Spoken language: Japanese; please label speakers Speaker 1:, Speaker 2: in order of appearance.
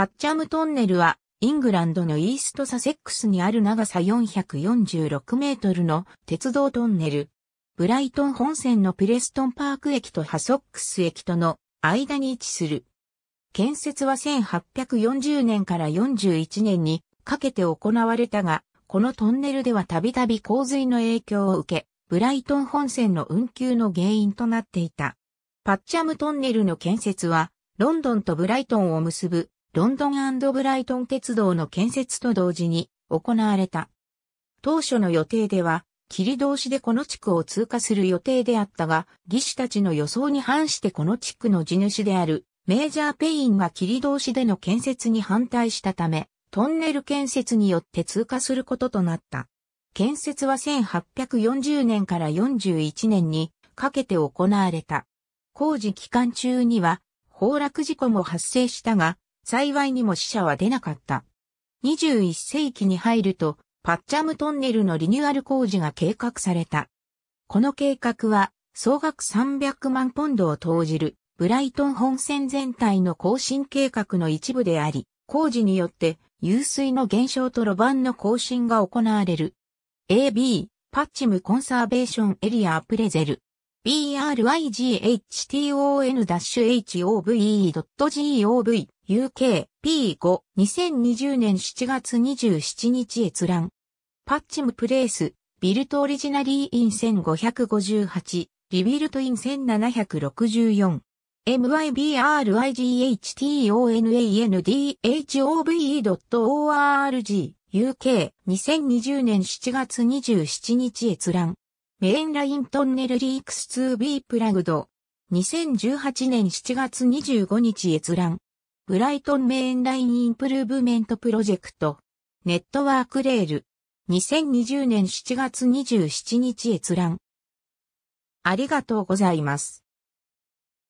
Speaker 1: パッチャムトンネルは、イングランドのイーストサセックスにある長さ446メートルの鉄道トンネル。ブライトン本線のプレストンパーク駅とハソックス駅との間に位置する。建設は1840年から41年にかけて行われたが、このトンネルではたびたび洪水の影響を受け、ブライトン本線の運休の原因となっていた。パッチャムトンネルの建設は、ロンドンとブライトンを結ぶロンドンブライトン鉄道の建設と同時に行われた。当初の予定では、霧通しでこの地区を通過する予定であったが、技師たちの予想に反してこの地区の地主であるメージャー・ペインが霧通しでの建設に反対したため、トンネル建設によって通過することとなった。建設は1840年から41年にかけて行われた。工事期間中には崩落事故も発生したが、幸いにも死者は出なかった。21世紀に入ると、パッチャムトンネルのリニューアル工事が計画された。この計画は、総額300万ポンドを投じる、ブライトン本線全体の更新計画の一部であり、工事によって、湧水の減少と路盤の更新が行われる。AB、パッチムコンサーベーションエリアプレゼル。BRYGHTON-HOVE.gov UK P5 2020年7月27日閲覧。パッチムプレイス、ビルトオリジナリーイン1558、リビルトイン1764。mybrightondhove.org UK 2020年7月27日閲覧。メインライントンネルリークス 2B プラグド。2018年7月25日閲覧。ブライトンメインラインインプルーブメントプロジェクト、ネットワークレール、2020年7月27日閲覧。ありがとうございます。